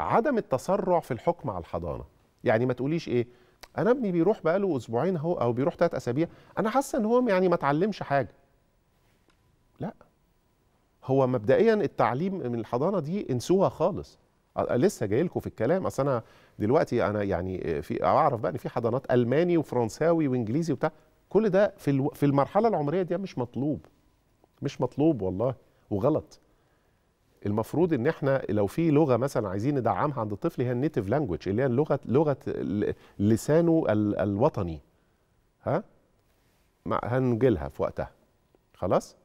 عدم التسرع في الحكم على الحضانه يعني ما تقوليش ايه انا ابني بيروح بقاله اسبوعين اهو او بيروح ثلاث اسابيع انا حاسه ان هو يعني ما اتعلمش حاجه لا هو مبدئيا التعليم من الحضانه دي انسوها خالص لسه جاي لكم في الكلام اصل انا دلوقتي انا يعني في اعرف بقى ان في حضانات الماني وفرنساوي وانجليزي وبتاع كل ده في في المرحله العمريه دي مش مطلوب مش مطلوب والله وغلط المفروض ان احنا لو في لغه مثلا عايزين ندعمها عند الطفل هي النيتيف لانجوج اللي هي اللغه لغه لسانه الوطني ها هنجيلها في وقتها خلاص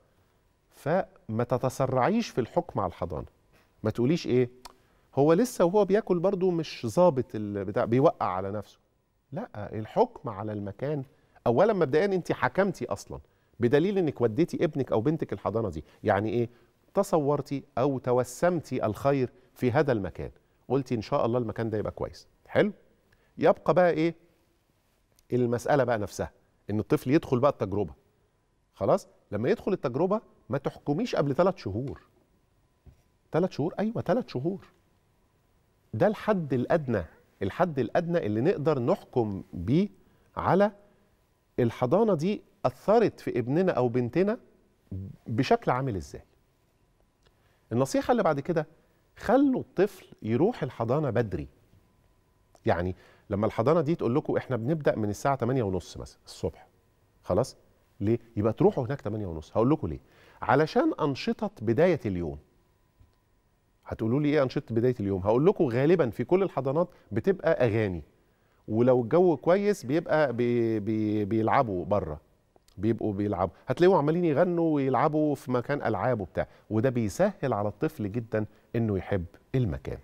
فما تتسرعيش في الحكم على الحضانه ما تقوليش ايه هو لسه وهو بياكل برضه مش ظابط البتاع بيوقع على نفسه لا الحكم على المكان اولا مبدئيا انت حكمتي اصلا بدليل انك وديتي ابنك او بنتك الحضانه دي يعني ايه تصورتي أو توسمتي الخير في هذا المكان قلتي إن شاء الله المكان ده يبقى كويس حلو يبقى بقى إيه المسألة بقى نفسها إن الطفل يدخل بقى التجربة خلاص لما يدخل التجربة ما تحكميش قبل ثلاث شهور ثلاث شهور أيوة ثلاث شهور ده الحد الأدنى الحد الأدنى اللي نقدر نحكم بيه على الحضانة دي أثرت في ابننا أو بنتنا بشكل عامل إزاي النصيحه اللي بعد كده خلوا الطفل يروح الحضانه بدري يعني لما الحضانه دي تقول لكم احنا بنبدا من الساعه 8:30 مثلا الصبح خلاص ليه يبقى تروحوا هناك 8:30 هقول لكم ليه علشان انشطه بدايه اليوم هتقولوا لي ايه انشطه بدايه اليوم هقول لكم غالبا في كل الحضانات بتبقى اغاني ولو الجو كويس بيبقى بي بي بيلعبوا بره بيبقوا بيلعبوا هتلاقيهم عمالين يغنوا ويلعبوا في مكان العاب وبتاع وده بيسهل على الطفل جدا انه يحب المكان